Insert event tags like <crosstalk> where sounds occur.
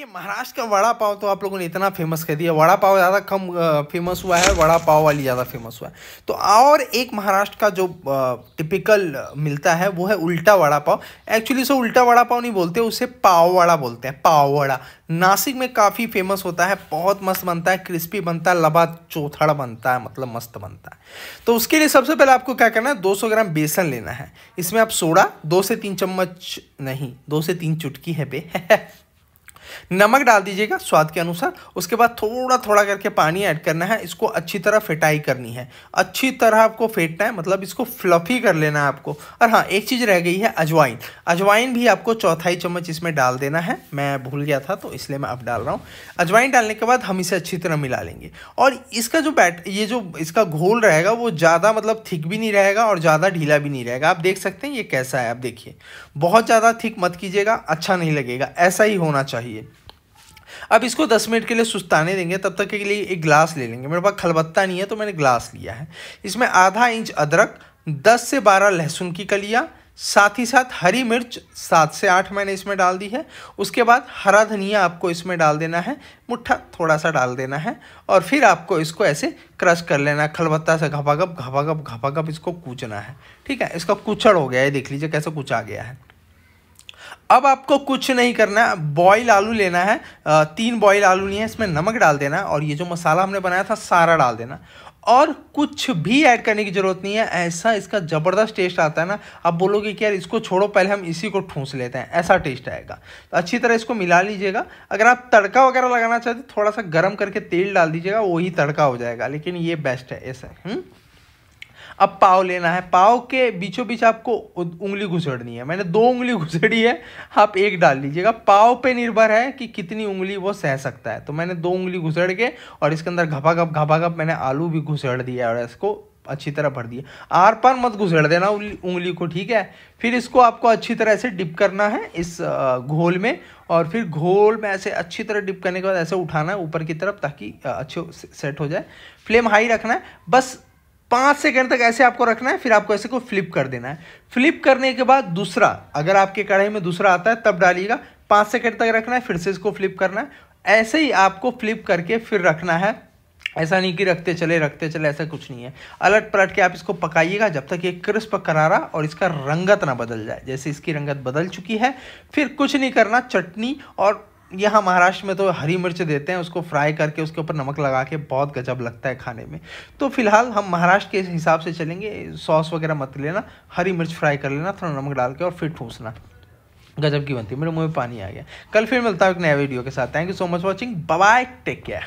ये महाराष्ट्र का वड़ा पाव तो आप लोगों ने इतना फेमस कर दिया वड़ा पाव ज़्यादा कम फेमस हुआ है वड़ा पाव वाली ज़्यादा फेमस हुआ है तो और एक महाराष्ट्र का जो टिपिकल मिलता है वो है उल्टा वड़ा पाव एक्चुअली उसे उल्टा वड़ा पाव नहीं बोलते उसे पाव वड़ा बोलते हैं पाव वड़ा नासिक में काफ़ी फेमस होता है बहुत मस्त बनता है क्रिस्पी बनता है लबा चौथड़ बनता है मतलब मस्त बनता है तो उसके लिए सबसे पहले आपको क्या करना है दो ग्राम बेसन लेना है इसमें आप सोडा दो से तीन चम्मच नहीं दो से तीन चुटकी है पे <laughs> नमक डाल दीजिएगा स्वाद के अनुसार उसके बाद थोड़ा थोड़ा करके पानी ऐड करना है इसको अच्छी तरह फिटाई करनी है अच्छी तरह आपको फेंटना है मतलब इसको फ्लफी कर लेना है आपको और हाँ एक चीज़ रह गई है अजवाइन अजवाइन भी आपको चौथाई चम्मच इसमें डाल देना है मैं भूल गया था तो इसलिए मैं अब डाल रहा हूँ अजवाइन डालने के बाद हम इसे अच्छी तरह मिला लेंगे और इसका जो बैट ये जो इसका घोल रहेगा वो ज़्यादा मतलब थिक भी नहीं रहेगा और ज़्यादा ढीला भी नहीं रहेगा आप देख सकते हैं ये कैसा है आप देखिए बहुत ज़्यादा थिक मत कीजिएगा अच्छा नहीं लगेगा ऐसा ही होना चाहिए अब इसको दस मिनट के लिए सुस्ताने देंगे तब तक के लिए एक ग्लास ले लेंगे मेरे पास खलबत्ता नहीं है तो मैंने ग्लास लिया है इसमें आधा इंच अदरक दस से बारह लहसुन की कलिया साथ ही साथ हरी मिर्च सात से आठ मैंने इसमें डाल दी है उसके बाद हरा धनिया आपको इसमें डाल देना है मुट्ठा थोड़ा सा डाल देना है और फिर आपको इसको ऐसे क्रश कर लेना है खलबत्ता से घपागप घपागप घपागप इसको कूचना है ठीक है इसका कुचड़ हो गया है देख लीजिए कैसे कुचा गया है अब आपको कुछ नहीं करना है बॉयल आलू लेना है तीन बॉयल आलू लिए इसमें नमक डाल देना है और ये जो मसाला हमने बनाया था सारा डाल देना और कुछ भी ऐड करने की ज़रूरत नहीं है ऐसा इसका ज़बरदस्त टेस्ट आता है ना आप बोलोगे कि यार इसको छोड़ो पहले हम इसी को ठूंस लेते हैं ऐसा टेस्ट आएगा तो अच्छी तरह इसको मिला लीजिएगा अगर आप तड़का वगैरह लगाना चाहते थोड़ा सा गर्म करके तेल डाल दीजिएगा वही तड़का हो जाएगा लेकिन ये बेस्ट है ऐसा हम्म? अब पाव लेना है पाव के बीचों बीच आपको उंगली घुसड़नी है मैंने दो उंगली <laughs> घुसड़ी है आप एक डाल लीजिएगा पाव पे निर्भर है कि कितनी उंगली वो सह सकता है तो मैंने दो उंगली घुसड़ के और इसके अंदर घपा घप मैंने आलू भी घुसड़ दिया और इसको अच्छी तरह भर दिया आर पार मत घुसड़ देना उंगली को ठीक है फिर इसको आपको अच्छी तरह से डिप करना है इस घोल में और फिर घोल में ऐसे अच्छी तरह डिप करने के बाद ऐसे उठाना है ऊपर की तरफ ताकि अच्छे सेट हो जाए फ्लेम हाई रखना है बस पाँच सेकंड तक ऐसे आपको रखना है फिर आपको ऐसे को फ्लिप कर देना है फ्लिप करने के बाद दूसरा अगर आपके कढ़ाई में दूसरा आता है तब डालिएगा पाँच सेकंड तक रखना है फिर से इसको फ्लिप करना है ऐसे ही आपको फ्लिप करके फिर रखना है ऐसा नहीं कि रखते चले रखते चले ऐसा कुछ नहीं है अलट पलट के आप इसको पकाइएगा जब तक ये क्रिस्प करारा और इसका रंगत ना बदल जाए जैसे इसकी रंगत बदल चुकी है फिर कुछ नहीं करना चटनी और यहाँ महाराष्ट्र में तो हरी मिर्च देते हैं उसको फ्राई करके उसके ऊपर नमक लगा के बहुत गजब लगता है खाने में तो फिलहाल हम महाराष्ट्र के हिसाब से चलेंगे सॉस वगैरह मत लेना हरी मिर्च फ्राई कर लेना थोड़ा नमक डाल के और फिर ठूसना गजब की बनती है मेरे मुँह में पानी आ गया कल फिर मिलता हूँ एक नया वीडियो के साथ thank you so much watching bye take care